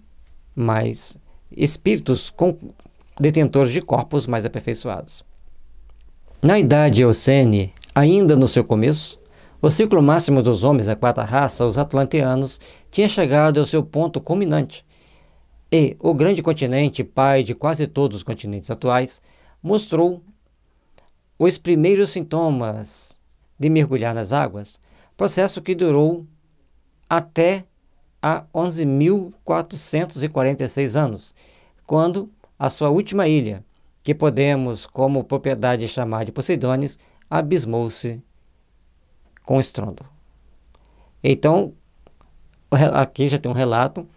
mais espíritos com detentores de corpos mais aperfeiçoados. Na idade Eocene, ainda no seu começo, o ciclo máximo dos homens da quarta raça, os atlanteanos, tinha chegado ao seu ponto culminante. E o grande continente, pai de quase todos os continentes atuais, mostrou os primeiros sintomas de mergulhar nas águas, processo que durou até a 11.446 anos, quando a sua última ilha, que podemos como propriedade chamar de Poseidones, abismou-se com estrondo. Então, aqui já tem um relato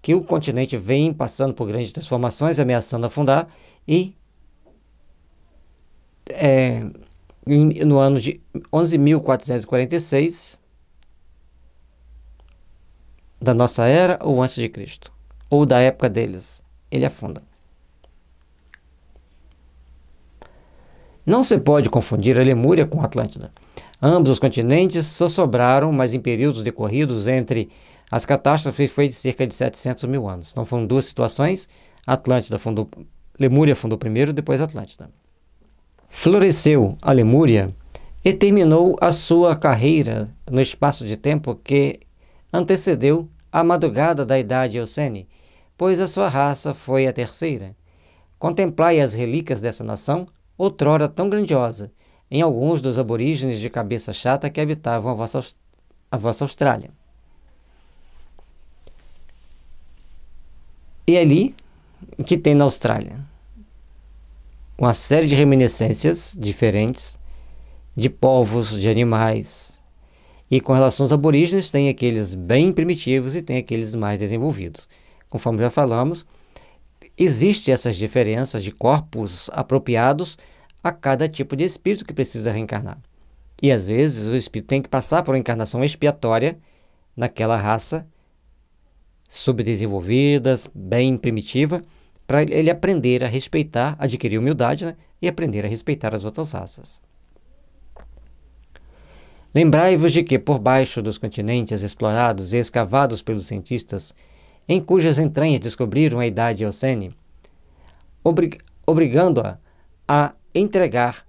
que o continente vem passando por grandes transformações, ameaçando afundar, e é, no ano de 11.446 da nossa era ou antes de Cristo, ou da época deles, ele afunda. Não se pode confundir a Lemúria com a Atlântida. Ambos os continentes só sobraram, mas em períodos decorridos entre as catástrofes foi de cerca de 700 mil anos. Então foram duas situações, Atlântida fundou, Lemúria fundou primeiro, depois Atlântida. Floresceu a Lemúria e terminou a sua carreira no espaço de tempo que antecedeu a madrugada da Idade Eocene, pois a sua raça foi a terceira. Contemplai as relíquias dessa nação, outrora tão grandiosa, em alguns dos aborígenes de cabeça chata que habitavam a vossa, a vossa Austrália. E é ali que tem na Austrália uma série de reminiscências diferentes de povos, de animais. E com relação aos aborígenes, tem aqueles bem primitivos e tem aqueles mais desenvolvidos. Conforme já falamos, existe essas diferenças de corpos apropriados a cada tipo de espírito que precisa reencarnar. E às vezes o espírito tem que passar por uma encarnação expiatória naquela raça subdesenvolvida, bem primitiva, para ele aprender a respeitar, adquirir humildade né? e aprender a respeitar as outras raças. Lembrai-vos de que, por baixo dos continentes explorados e escavados pelos cientistas, em cujas entranhas descobriram a idade Eocene, obrig- obrigando-a a entregar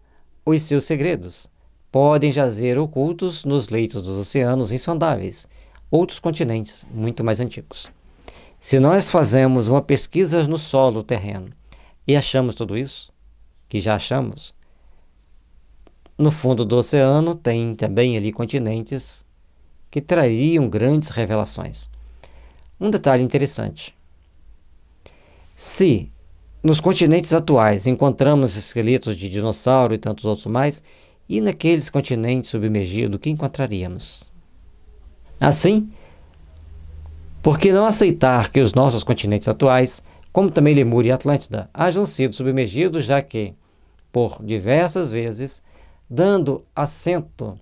os seus segredos. Podem jazer ocultos nos leitos dos oceanos insondáveis, outros continentes muito mais antigos. Se nós fazemos uma pesquisa no solo terreno e achamos tudo isso, que já achamos, no fundo do oceano tem também ali continentes que trariam grandes revelações. Um detalhe interessante: se nos continentes atuais encontramos esqueletos de dinossauro e tantos outros mais, e naqueles continentes submergidos, o que encontraríamos? Assim, por que não aceitar que os nossos continentes atuais, como também Lemúria e Atlântida, hajam sido submergidos, já que, por diversas vezes, dando assento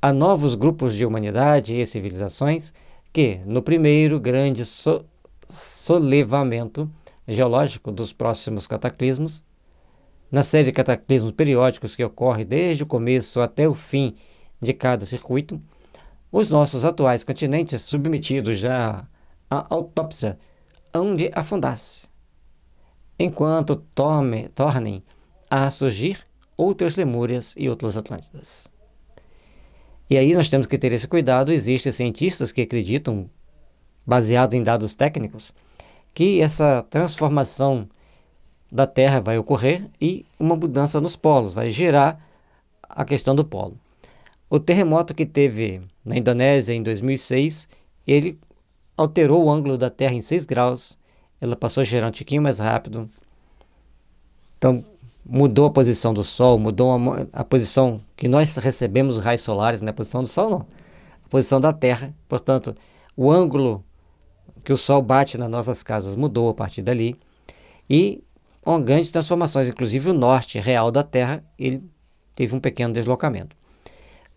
a novos grupos de humanidade e civilizações que, no primeiro grande so solevamento, geológico dos próximos cataclismos, na série de cataclismos periódicos que ocorre desde o começo até o fim de cada circuito, os nossos atuais continentes submetidos já à autópsia hão de afundar-se, enquanto tornem a surgir outras Lemúrias e outras Atlântidas. E aí nós temos que ter esse cuidado. Existem cientistas que acreditam, baseados em dados técnicos, que essa transformação da Terra vai ocorrer e uma mudança nos polos, vai gerar a questão do polo. O terremoto que teve na Indonésia em 2006, ele alterou o ângulo da Terra em 6 graus, ela passou a girar um tiquinho mais rápido. Então, mudou a posição do Sol, mudou a, a posição que nós recebemos os raios solares, não é a posição do Sol, não. A posição da Terra. Portanto, o ângulo que o sol bate nas nossas casas mudou a partir dali e uma grandes transformações, inclusive o norte real da Terra, ele teve um pequeno deslocamento.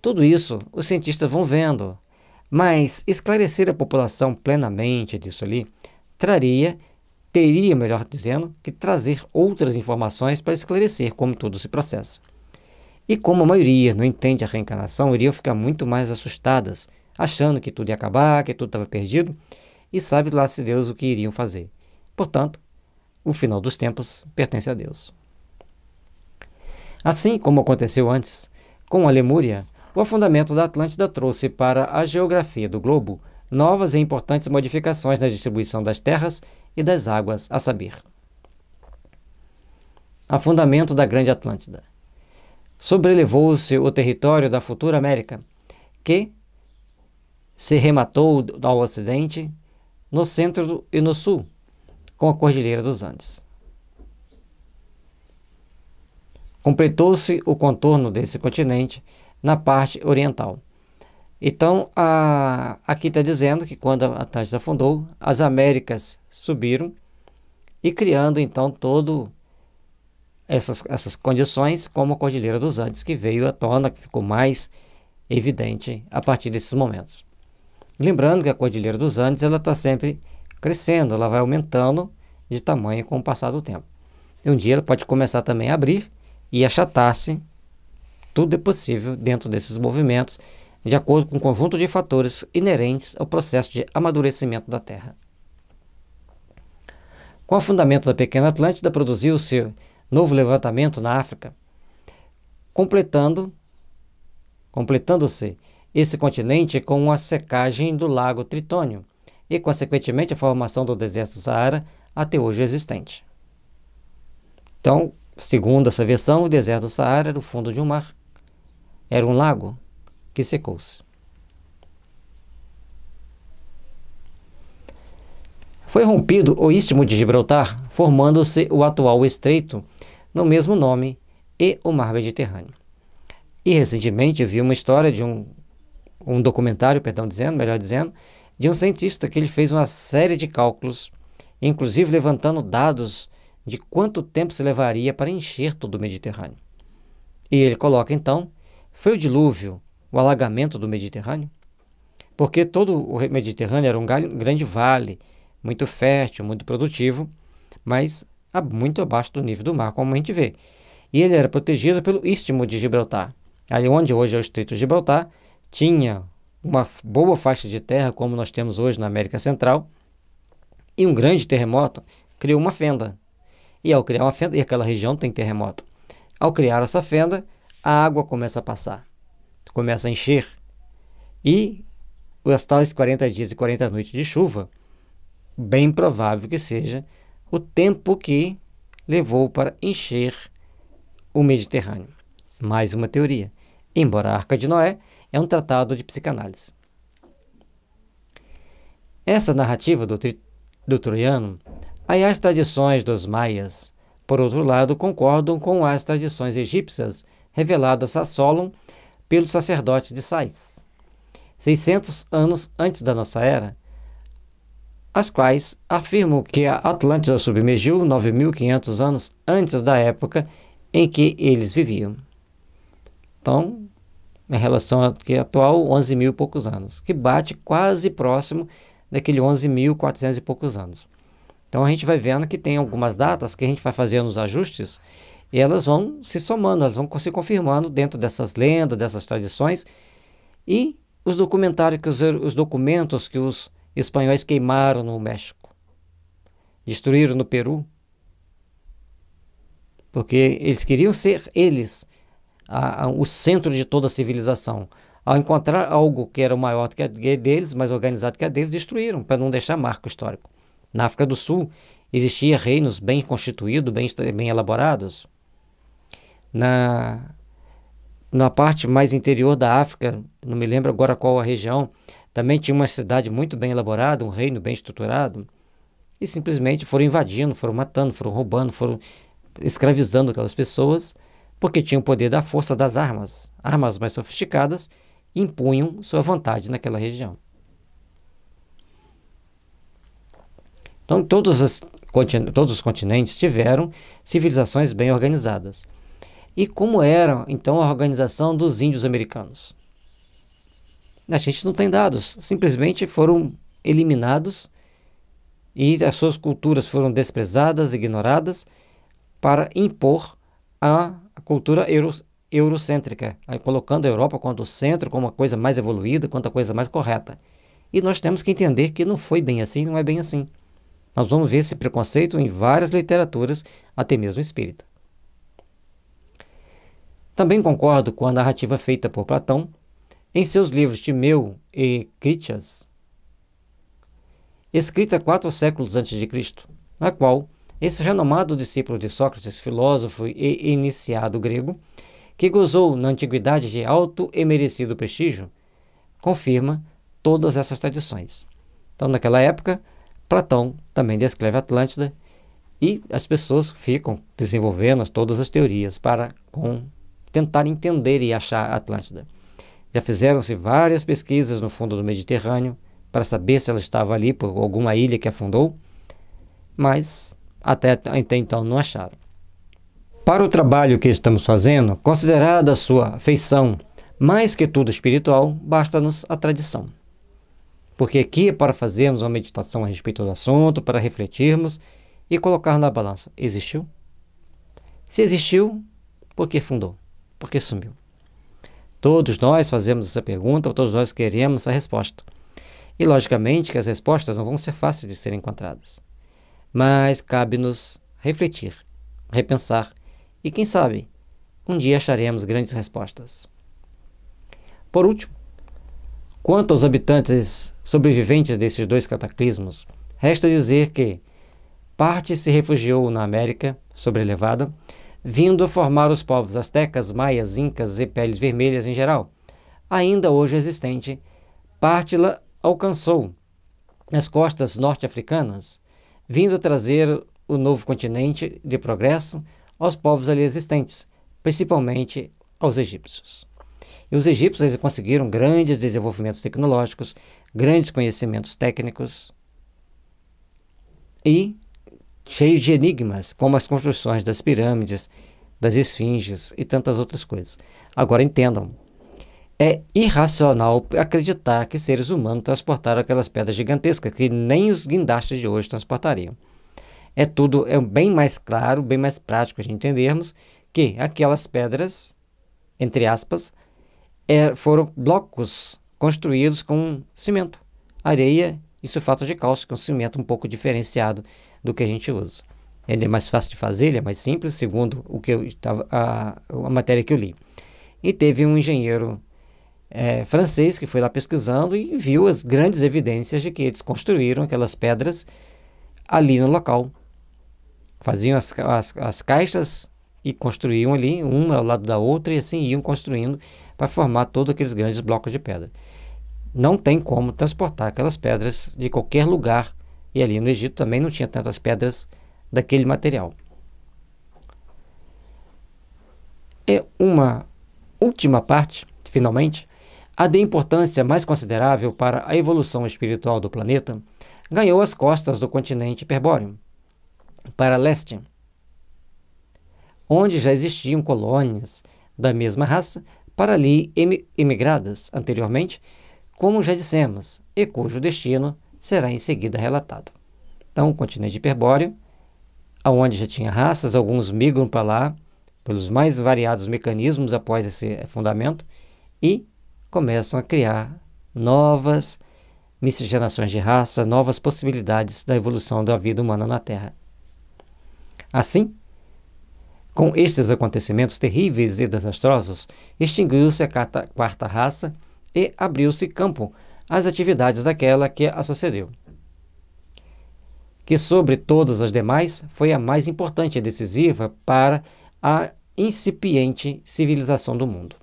Tudo isso os cientistas vão vendo, mas esclarecer a população plenamente disso ali traria, teria, melhor dizendo, que trazer outras informações para esclarecer como tudo se processa. E como a maioria não entende a reencarnação, iriam ficar muito mais assustadas, achando que tudo ia acabar, que tudo estava perdido, e sabe lá se Deus o que iriam fazer. Portanto, o final dos tempos pertence a Deus. Assim como aconteceu antes, com a Lemúria, o afundamento da Atlântida trouxe para a geografia do globo novas e importantes modificações na distribuição das terras e das águas, a saber. Afundamento da Grande Atlântida. Sobrelevou-se o território da futura América, que se rematou ao Ocidente no centro e no sul, com a Cordilheira dos Andes. Completou-se o contorno desse continente na parte oriental. Então, a, aqui está dizendo que quando a Atlântida afundou, as Américas subiram e criando então todo essas, essas condições como a Cordilheira dos Andes, que veio à tona, que ficou mais evidente a partir desses momentos. Lembrando que a Cordilheira dos Andes ela está sempre crescendo, ela vai aumentando de tamanho com o passar do tempo. E um dia ela pode começar também a abrir e achatar-se. Tudo é possível dentro desses movimentos, de acordo com um conjunto de fatores inerentes ao processo de amadurecimento da Terra. Com o fundamento da Pequena Atlântida, produziu-se novo levantamento na África, completando completando-se esse continente com a secagem do Lago Tritônio e, consequentemente, a formação do deserto Saara, até hoje existente. Então, segundo essa versão, o deserto Saara era o fundo de um mar, era um lago que secou-se. Foi rompido o istmo de Gibraltar, formando-se o atual estreito, no mesmo nome, e o mar Mediterrâneo. E recentemente vi uma história de um um documentário, perdão, dizendo, melhor dizendo, de um cientista que ele fez uma série de cálculos, inclusive levantando dados de quanto tempo se levaria para encher todo o Mediterrâneo. E ele coloca então, foi o dilúvio, o alagamento do Mediterrâneo? Porque todo o Mediterrâneo era um grande vale, muito fértil, muito produtivo, mas muito abaixo do nível do mar, como a gente vê. E ele era protegido pelo Istmo de Gibraltar. Ali onde hoje é o Estreito de Gibraltar, tinha uma boa faixa de terra, como nós temos hoje na América Central, e um grande terremoto criou uma fenda. E ao criar uma fenda, e aquela região tem terremoto, ao criar essa fenda, a água começa a passar, começa a encher. E os tais 40 dias e 40 noites de chuva, bem provável que seja o tempo que levou para encher o Mediterrâneo. Mais uma teoria. Embora a Arca de Noé é um tratado de psicanálise. Essa narrativa do, tri, do troiano e as tradições dos maias, por outro lado, concordam com as tradições egípcias reveladas a Solon pelo sacerdote de Sais, 600 anos antes da nossa era, as quais afirmam que a Atlântida submergiu 9.500 anos antes da época em que eles viviam. Então, em relação ao que é atual, 11 mil e poucos anos, que bate quase próximo daquele 11.400 e poucos anos. Então a gente vai vendo que tem algumas datas que a gente vai fazendo os ajustes e elas vão se somando, elas vão se confirmando dentro dessas lendas, dessas tradições e os documentários que os, os documentos que os espanhóis queimaram no México, destruíram no Peru, porque eles queriam ser eles a, a, o centro de toda a civilização. Ao encontrar algo que era maior do que a deles, mais organizado que a deles, destruíram, para não deixar marco histórico. Na África do Sul, existiam reinos bem constituídos, bem, bem elaborados. Na, na parte mais interior da África, não me lembro agora qual a região, também tinha uma cidade muito bem elaborada, um reino bem estruturado, e simplesmente foram invadindo, foram matando, foram roubando, foram escravizando aquelas pessoas porque tinham o poder da força das armas. Armas mais sofisticadas impunham sua vontade naquela região. Então, todos, os todos os continentes tiveram civilizações bem organizadas. E como era, então, a organização dos índios americanos? A gente não tem dados, simplesmente foram eliminados e as suas culturas foram desprezadas, ignoradas, para impor a cultura euro, eurocêntrica, colocando a Europa quanto centro, como uma coisa mais evoluída, quanto a coisa mais correta. E nós temos que entender que não foi bem assim, não é bem assim. Nós vamos ver esse preconceito em várias literaturas, até mesmo espírita. Também concordo com a narrativa feita por Platão em seus livros Timeu e Critias, escrita quatro séculos antes de Cristo, na qual esse renomado discípulo de Sócrates, filósofo e iniciado grego, que gozou na antiguidade de alto e merecido prestígio, confirma todas essas tradições. Então, naquela época, Platão também descreve Atlântida e as pessoas ficam desenvolvendo todas as teorias para com, tentar entender e achar Atlântida. Já fizeram-se várias pesquisas no fundo do Mediterrâneo para saber se ela estava ali por alguma ilha que afundou, mas até, até então não acharam. Para o trabalho que estamos fazendo, considerada a sua feição mais que tudo espiritual, basta-nos a tradição. Porque aqui é para fazermos uma meditação a respeito do assunto, para refletirmos e colocar na balança: existiu? Se existiu, por que fundou? Por que sumiu? Todos nós fazemos essa pergunta, todos nós queremos a resposta. E logicamente que as respostas não vão ser fáceis de serem encontradas. Mas cabe-nos refletir, repensar e, quem sabe, um dia acharemos grandes respostas. Por último, quanto aos habitantes sobreviventes desses dois cataclismos, resta dizer que parte se refugiou na América sobrelevada, vindo a formar os povos astecas, maias, incas e peles vermelhas em geral. Ainda hoje existente, parte alcançou as costas norte-africanas vindo trazer o novo continente de progresso aos povos ali existentes, principalmente aos egípcios. E os egípcios conseguiram grandes desenvolvimentos tecnológicos, grandes conhecimentos técnicos e cheios de enigmas, como as construções das pirâmides, das esfinges e tantas outras coisas. Agora entendam, é irracional acreditar que seres humanos transportaram aquelas pedras gigantescas que nem os guindastes de hoje transportariam. É tudo é bem mais claro, bem mais prático a gente entendermos que aquelas pedras, entre aspas, é, foram blocos construídos com cimento, areia e sulfato de cálcio, que é um cimento um pouco diferenciado do que a gente usa. Ele é mais fácil de fazer, ele é mais simples, segundo o que eu estava a, a matéria que eu li. E teve um engenheiro é, francês que foi lá pesquisando e viu as grandes evidências de que eles construíram aquelas pedras ali no local. Faziam as, as, as caixas e construíam ali, uma ao lado da outra, e assim iam construindo para formar todos aqueles grandes blocos de pedra. Não tem como transportar aquelas pedras de qualquer lugar, e ali no Egito também não tinha tantas pedras daquele material. É uma última parte, finalmente, a de importância mais considerável para a evolução espiritual do planeta, ganhou as costas do continente hiperbóreo, para leste, onde já existiam colônias da mesma raça para ali emigradas anteriormente, como já dissemos, e cujo destino será em seguida relatado. Então, o continente hiperbóreo, aonde já tinha raças, alguns migram para lá pelos mais variados mecanismos após esse fundamento, e começam a criar novas miscigenações de raça, novas possibilidades da evolução da vida humana na Terra. Assim, com estes acontecimentos terríveis e desastrosos, extinguiu-se a quarta, raça e abriu-se campo às atividades daquela que a sucedeu, que sobre todas as demais foi a mais importante e decisiva para a incipiente civilização do mundo.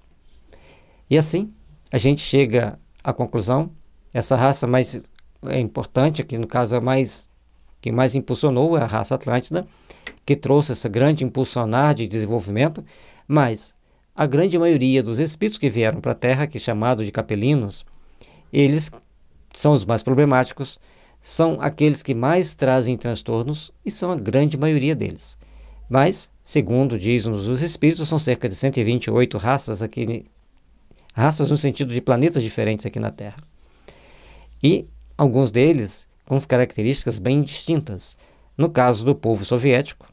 E assim, a gente chega à conclusão, essa raça mais é importante, aqui no caso é mais, que mais impulsionou é a raça atlântida, que trouxe essa grande impulsionar de desenvolvimento, mas a grande maioria dos espíritos que vieram para a Terra, que é chamado de capelinos, eles são os mais problemáticos, são aqueles que mais trazem transtornos e são a grande maioria deles. Mas, segundo dizem os espíritos, são cerca de 128 raças aqui Raças no sentido de planetas diferentes aqui na Terra. E alguns deles com características bem distintas. No caso do povo soviético,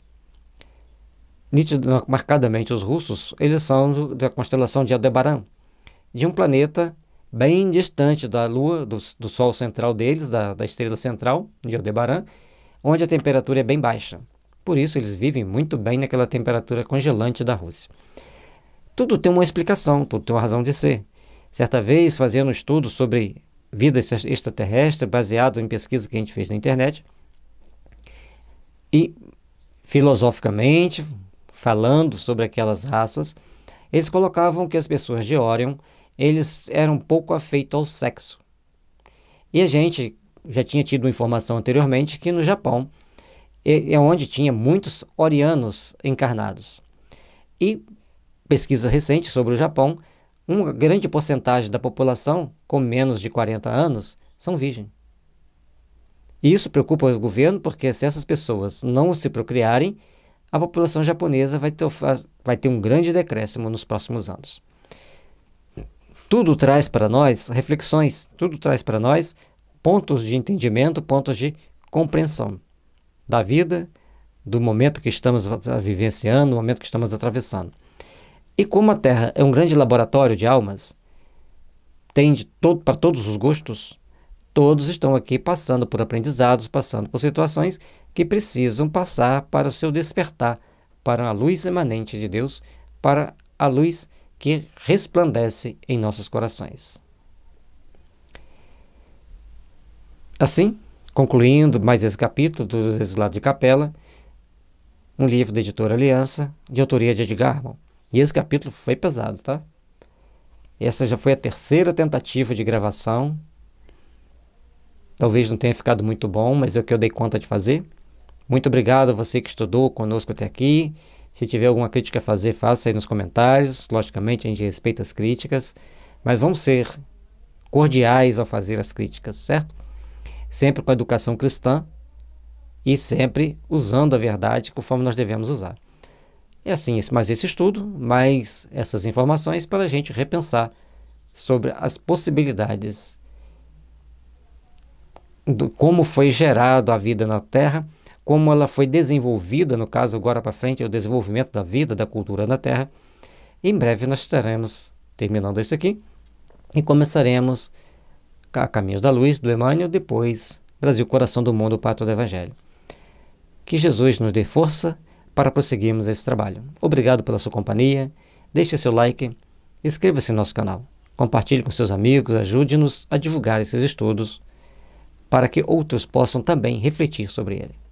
marcadamente os russos, eles são da constelação de Aldebaran, de um planeta bem distante da Lua, do, do Sol central deles, da, da estrela central de Aldebaran, onde a temperatura é bem baixa. Por isso, eles vivem muito bem naquela temperatura congelante da Rússia. Tudo tem uma explicação, tudo tem uma razão de ser. Certa vez, fazendo um estudo sobre vida extraterrestre, baseado em pesquisa que a gente fez na internet, e filosoficamente, falando sobre aquelas raças, eles colocavam que as pessoas de Orion, eles eram pouco afeitos ao sexo. E a gente já tinha tido informação anteriormente que no Japão é, é onde tinha muitos orianos encarnados. E pesquisa recente sobre o Japão, uma grande porcentagem da população com menos de 40 anos são virgem. E isso preocupa o governo, porque se essas pessoas não se procriarem, a população japonesa vai ter, vai ter um grande decréscimo nos próximos anos. Tudo traz para nós reflexões, tudo traz para nós pontos de entendimento, pontos de compreensão da vida, do momento que estamos vivenciando, do momento que estamos atravessando. E como a Terra é um grande laboratório de almas, tem todo, para todos os gostos, todos estão aqui passando por aprendizados, passando por situações que precisam passar para o seu despertar, para a luz emanente de Deus, para a luz que resplandece em nossos corações. Assim, concluindo mais esse capítulo do Exilado de Capela, um livro da editora Aliança, de autoria de Edgar Armon. E esse capítulo foi pesado, tá? Essa já foi a terceira tentativa de gravação. Talvez não tenha ficado muito bom, mas é o que eu dei conta de fazer. Muito obrigado a você que estudou conosco até aqui. Se tiver alguma crítica a fazer, faça aí nos comentários. Logicamente, a gente respeita as críticas, mas vamos ser cordiais ao fazer as críticas, certo? Sempre com a educação cristã e sempre usando a verdade conforme nós devemos usar. E é assim, mais esse estudo, mais essas informações para a gente repensar sobre as possibilidades do como foi gerado a vida na Terra, como ela foi desenvolvida, no caso agora para frente, é o desenvolvimento da vida, da cultura na Terra. Em breve nós estaremos terminando isso aqui e começaremos a Caminhos da Luz do Emmanuel, depois Brasil, Coração do Mundo, Pato do Evangelho. Que Jesus nos dê força para prosseguirmos esse trabalho. Obrigado pela sua companhia, deixe seu like, inscreva-se no nosso canal, compartilhe com seus amigos, ajude-nos a divulgar esses estudos para que outros possam também refletir sobre ele.